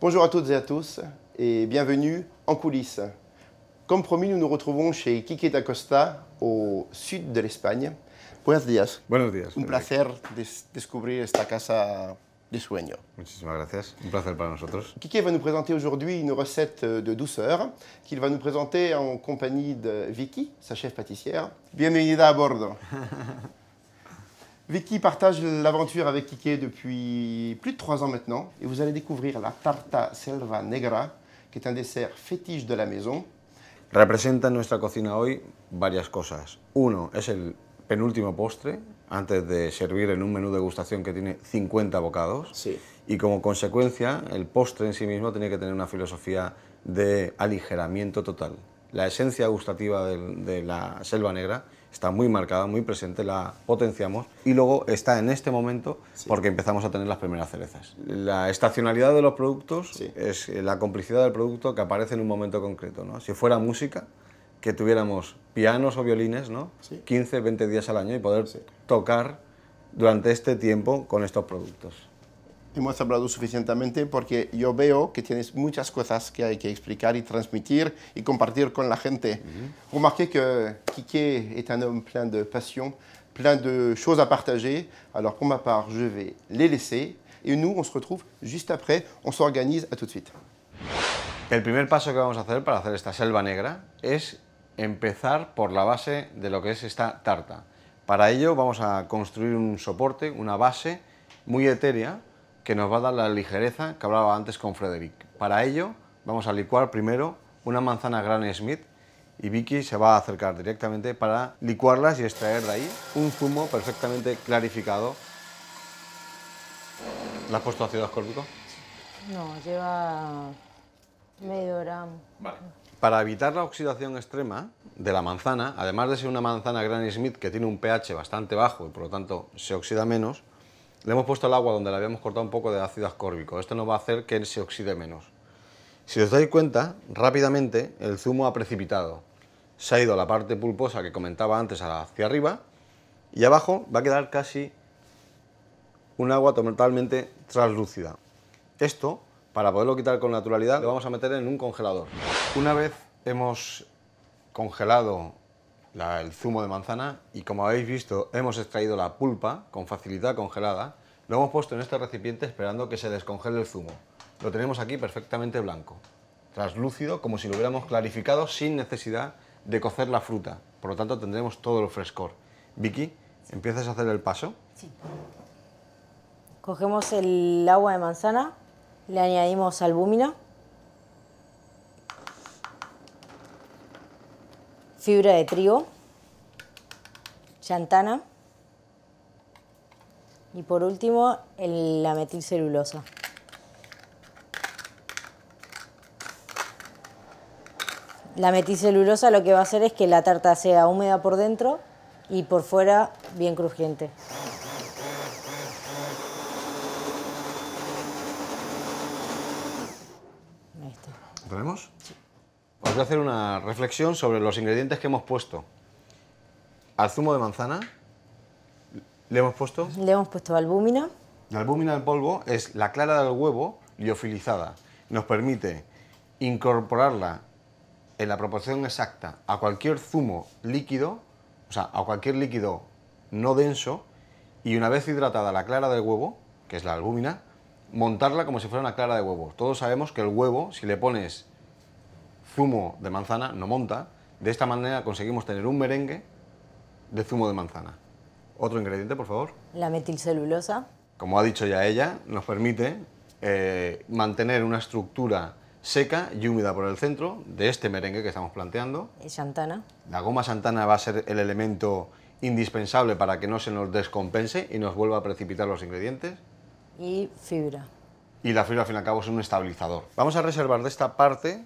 Bonjour à toutes et à tous et bienvenue en coulisses. Comme promis, nous nous retrouvons chez Quique da Costa au sud de l'Espagne. Buenos días. Buenos días. Un placer découvrir esta casa de sueño. Muchísimas gracias. Un placer para nosotros. Quique va nous présenter aujourd'hui une recette de douceur qu'il va nous présenter en compagnie de Vicky, sa chef pâtissière. Bienvenue à bordo. Vicky partage l'aventure avec Kike depuis plus de trois ans maintenant et vous allez découvrir la tarta selva negra, que es un dessert fétiche de la maison. Representa en nuestra cocina hoy varias cosas. Uno, es el penúltimo postre antes de servir en un menú de gustación que tiene 50 bocados. Sí. Y como consecuencia, el postre en sí mismo tiene que tener una filosofía de aligeramiento total. La esencia gustativa de la selva negra está muy marcada, muy presente, la potenciamos y luego está en este momento porque empezamos a tener las primeras cerezas. La estacionalidad de los productos es la complicidad del producto que aparece en un momento concreto. ¿no? Si fuera música, que tuviéramos pianos o violines ¿no? 15, 20 días al año y poder tocar durante este tiempo con estos productos hemos hablado suficientemente porque yo veo que tienes muchas cosas que hay que explicar y transmitir y compartir con la gente. Uh -huh. que euh, Kike est un hombre plein de pasión, plein de choses à partager. Alors pour ma part, je vais les laisser et nous, on se retrouve juste après. On s'organise. À tout de suite. El primer paso que vamos a hacer para hacer esta selva negra es empezar por la base de lo que es esta tarta. Para ello vamos a construir un soporte, una base muy etérea que nos va a dar la ligereza que hablaba antes con Frederick. Para ello vamos a licuar primero una manzana Granny Smith y Vicky se va a acercar directamente para licuarlas y extraer de ahí un zumo perfectamente clarificado. ¿La has puesto ácido ascórbico? No, lleva medio gramo. Para evitar la oxidación extrema de la manzana, además de ser una manzana Granny Smith que tiene un pH bastante bajo y por lo tanto se oxida menos, le hemos puesto el agua donde le habíamos cortado un poco de ácido ascórbico. Esto nos va a hacer que se oxide menos. Si os dais cuenta, rápidamente el zumo ha precipitado. Se ha ido a la parte pulposa que comentaba antes hacia arriba y abajo va a quedar casi un agua totalmente translúcida. Esto, para poderlo quitar con naturalidad, lo vamos a meter en un congelador. Una vez hemos congelado el zumo de manzana y como habéis visto hemos extraído la pulpa con facilidad congelada, lo hemos puesto en este recipiente esperando que se descongele el zumo. Lo tenemos aquí perfectamente blanco, traslúcido, como si lo hubiéramos clarificado sin necesidad de cocer la fruta, por lo tanto tendremos todo el frescor. Vicky, ¿empiezas a hacer el paso? Sí. Cogemos el agua de manzana, le añadimos albúmina, fibra de trigo, chantana. y por último la metilcelulosa. La meticelulosa lo que va a hacer es que la tarta sea húmeda por dentro y por fuera bien crujiente. Ahí hacer una reflexión sobre los ingredientes que hemos puesto. Al zumo de manzana le hemos puesto... Le hemos puesto albúmina. La albúmina del polvo es la clara del huevo liofilizada. Nos permite incorporarla en la proporción exacta a cualquier zumo líquido, o sea, a cualquier líquido no denso, y una vez hidratada la clara del huevo, que es la albúmina, montarla como si fuera una clara de huevo. Todos sabemos que el huevo, si le pones zumo de manzana, no monta. De esta manera conseguimos tener un merengue de zumo de manzana. Otro ingrediente, por favor. La metilcelulosa. Como ha dicho ya ella, nos permite eh, mantener una estructura seca y húmeda por el centro de este merengue que estamos planteando. Y santana La goma santana va a ser el elemento indispensable para que no se nos descompense y nos vuelva a precipitar los ingredientes. Y fibra. Y la fibra, al fin y al cabo, es un estabilizador. Vamos a reservar de esta parte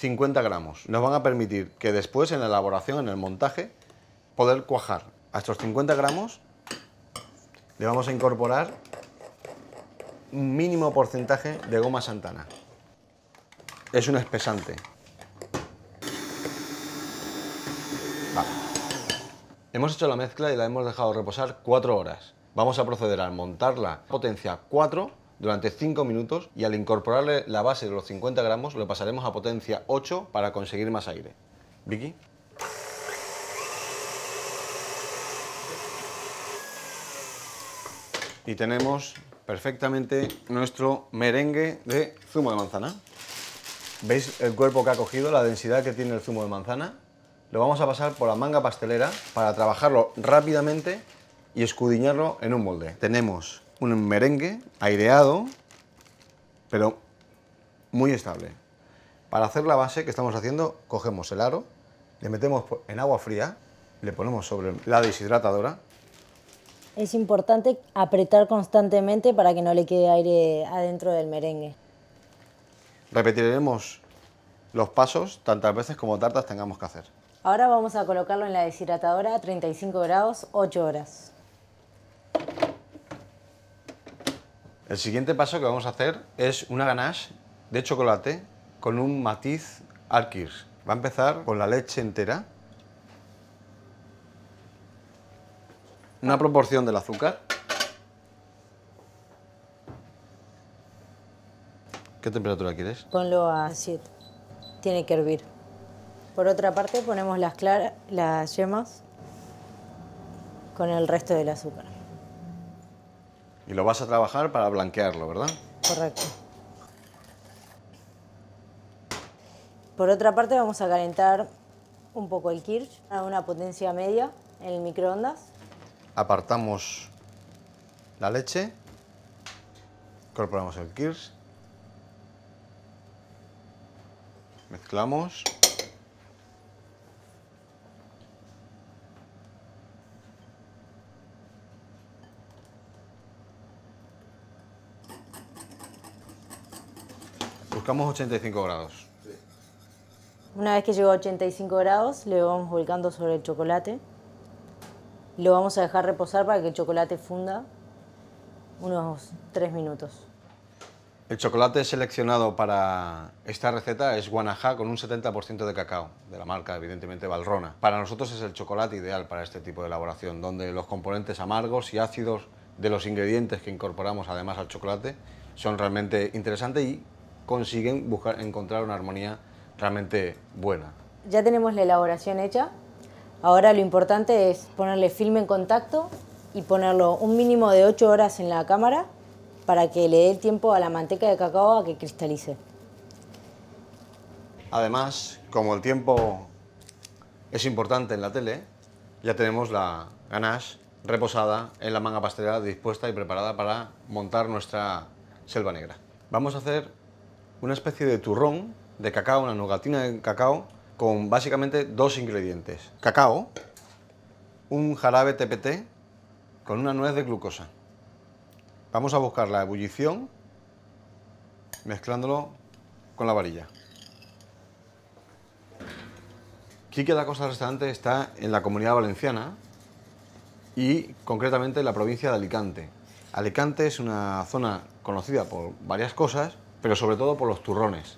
50 gramos, nos van a permitir que después en la elaboración, en el montaje, poder cuajar. A estos 50 gramos le vamos a incorporar un mínimo porcentaje de goma santana. Es un espesante. Hemos hecho la mezcla y la hemos dejado reposar 4 horas. Vamos a proceder a montarla a potencia 4 durante 5 minutos y al incorporarle la base de los 50 gramos lo pasaremos a potencia 8 para conseguir más aire. Vicky. Y tenemos perfectamente nuestro merengue de zumo de manzana. ¿Veis el cuerpo que ha cogido, la densidad que tiene el zumo de manzana? Lo vamos a pasar por la manga pastelera para trabajarlo rápidamente y escudiñarlo en un molde. Tenemos un merengue aireado, pero muy estable. Para hacer la base que estamos haciendo, cogemos el aro, le metemos en agua fría, le ponemos sobre la deshidratadora. Es importante apretar constantemente para que no le quede aire adentro del merengue. Repetiremos los pasos tantas veces como tartas tengamos que hacer. Ahora vamos a colocarlo en la deshidratadora a 35 grados 8 horas. El siguiente paso que vamos a hacer es una ganache de chocolate con un matiz alquir. Va a empezar con la leche entera, una proporción del azúcar. ¿Qué temperatura quieres? Ponlo a 7. Tiene que hervir. Por otra parte ponemos las, claras, las yemas con el resto del azúcar. Y lo vas a trabajar para blanquearlo, ¿verdad? Correcto. Por otra parte vamos a calentar un poco el kirsch a una potencia media en el microondas. Apartamos la leche, incorporamos el kirsch, mezclamos. Buscamos 85 grados. Una vez que llegó a 85 grados, le vamos volcando sobre el chocolate. Lo vamos a dejar reposar para que el chocolate funda unos 3 minutos. El chocolate seleccionado para esta receta es Guanajá con un 70% de cacao, de la marca evidentemente Valrona. Para nosotros es el chocolate ideal para este tipo de elaboración, donde los componentes amargos y ácidos de los ingredientes que incorporamos además al chocolate son realmente interesantes y consiguen buscar, encontrar una armonía realmente buena. Ya tenemos la elaboración hecha. Ahora lo importante es ponerle filme en contacto y ponerlo un mínimo de 8 horas en la cámara para que le dé el tiempo a la manteca de cacao a que cristalice. Además, como el tiempo es importante en la tele, ya tenemos la ganache reposada en la manga pastelera dispuesta y preparada para montar nuestra selva negra. Vamos a hacer una especie de turrón de cacao, una nogatina de cacao, con básicamente dos ingredientes. Cacao, un jarabe TPT con una nuez de glucosa. Vamos a buscar la ebullición mezclándolo con la varilla. Quique la Costa Restaurante está en la Comunidad Valenciana y concretamente en la provincia de Alicante. Alicante es una zona conocida por varias cosas, pero sobre todo por los turrones.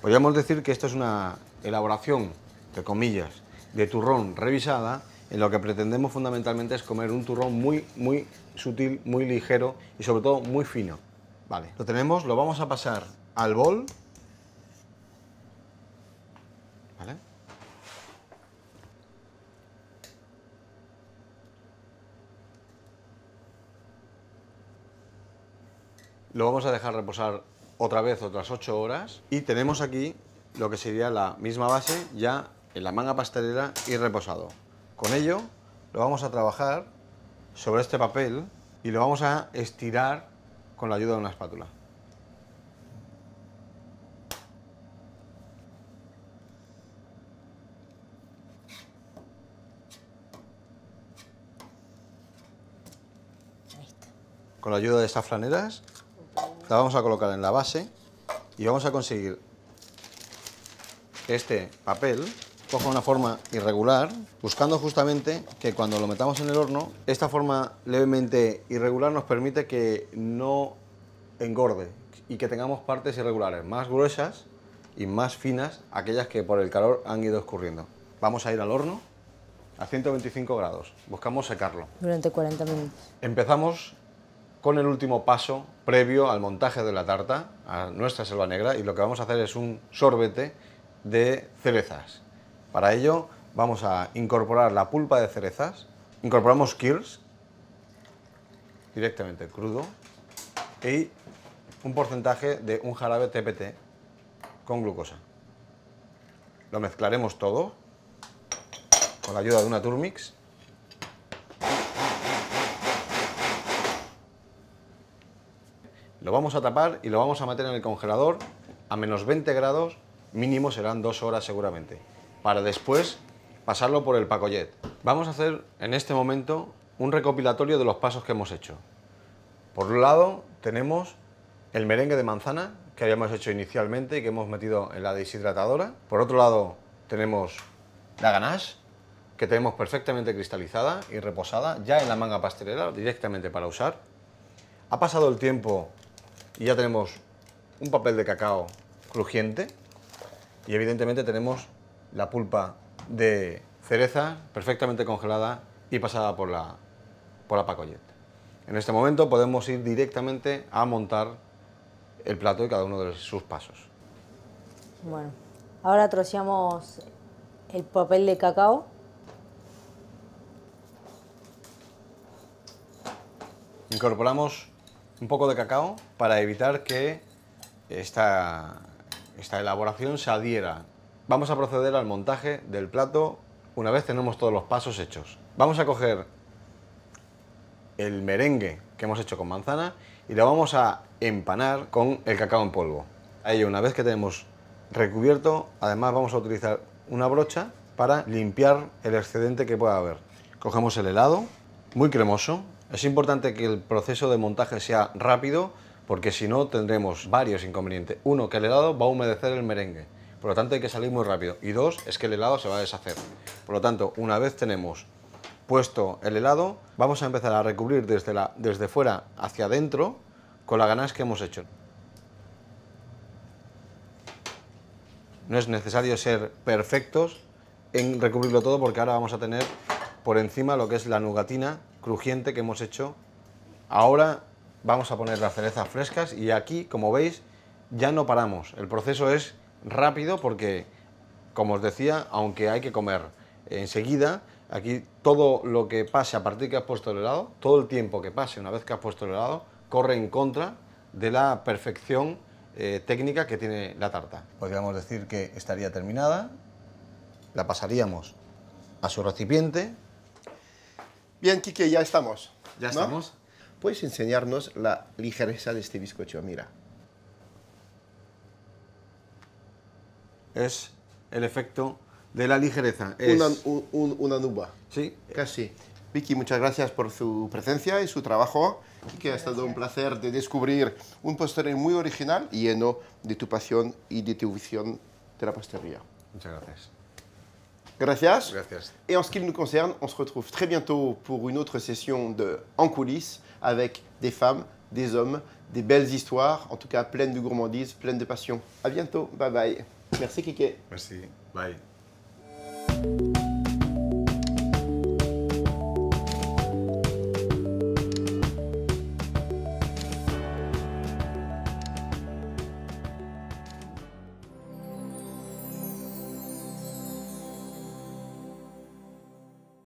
Podríamos decir que esta es una elaboración, de comillas, de turrón revisada, en lo que pretendemos fundamentalmente es comer un turrón muy, muy sutil, muy ligero y sobre todo muy fino. Vale, lo tenemos, lo vamos a pasar al bol. Lo vamos a dejar reposar otra vez otras 8 horas y tenemos aquí lo que sería la misma base ya en la manga pastelera y reposado. Con ello lo vamos a trabajar sobre este papel y lo vamos a estirar con la ayuda de una espátula. Con la ayuda de estas flaneras la vamos a colocar en la base y vamos a conseguir este papel con una forma irregular, buscando justamente que cuando lo metamos en el horno, esta forma levemente irregular nos permite que no engorde y que tengamos partes irregulares, más gruesas y más finas, aquellas que por el calor han ido escurriendo. Vamos a ir al horno a 125 grados, buscamos secarlo. Durante 40 minutos. Empezamos con el último paso previo al montaje de la tarta, a nuestra selva negra, y lo que vamos a hacer es un sorbete de cerezas. Para ello vamos a incorporar la pulpa de cerezas, incorporamos kirs directamente crudo y un porcentaje de un jarabe TPT con glucosa. Lo mezclaremos todo con la ayuda de una turmix Lo vamos a tapar y lo vamos a meter en el congelador a menos 20 grados, mínimo serán dos horas seguramente, para después pasarlo por el pacoyet. Vamos a hacer en este momento un recopilatorio de los pasos que hemos hecho. Por un lado tenemos el merengue de manzana que habíamos hecho inicialmente y que hemos metido en la deshidratadora. Por otro lado tenemos la ganache que tenemos perfectamente cristalizada y reposada ya en la manga pastelera directamente para usar. Ha pasado el tiempo y ya tenemos un papel de cacao crujiente y evidentemente tenemos la pulpa de cereza perfectamente congelada y pasada por la, por la En este momento podemos ir directamente a montar el plato y cada uno de sus pasos. Bueno, ahora troceamos el papel de cacao. Incorporamos un poco de cacao para evitar que esta, esta elaboración se adhiera. Vamos a proceder al montaje del plato una vez tenemos todos los pasos hechos. Vamos a coger el merengue que hemos hecho con manzana y lo vamos a empanar con el cacao en polvo. A una vez que tenemos recubierto, además vamos a utilizar una brocha para limpiar el excedente que pueda haber. Cogemos el helado, muy cremoso, es importante que el proceso de montaje sea rápido porque si no tendremos varios inconvenientes. Uno, que el helado va a humedecer el merengue, por lo tanto hay que salir muy rápido. Y dos, es que el helado se va a deshacer. Por lo tanto, una vez tenemos puesto el helado, vamos a empezar a recubrir desde, fuera hacia adentro con la ganas que hemos hecho. No es necesario ser perfectos en recubrirlo todo porque ahora vamos a tener por encima lo que es la nugatina crujiente que hemos hecho. Ahora vamos a poner las cerezas frescas y aquí, como veis, ya no paramos. El proceso es rápido porque, como os decía, aunque hay que comer enseguida, aquí todo lo que pase a partir que has puesto el helado, todo el tiempo que pase una vez que has puesto el helado, corre en contra de la perfección eh, técnica que tiene la tarta. Podríamos decir que estaría terminada. La pasaríamos a su recipiente Bien, Quique, ya estamos. ¿Ya estamos? ¿Puedes enseñarnos la ligereza de este bizcocho? Mira. Es el efecto de la ligereza. Es... Una, nuba. Sí. Casi. Vicky, muchas gracias por su presencia y su trabajo. que ha estado un placer de descubrir un postre muy original y lleno de tu pasión y de tu visión de la pastelería. Muchas gracias. Gracias. Et en ce qui nous concerne, on se retrouve très bientôt pour une autre session de En coulisses avec des femmes, des hommes, des belles histoires, en tout cas pleines de gourmandise, pleines de passion. À bientôt. Bye bye. Merci Kike. Merci. Bye.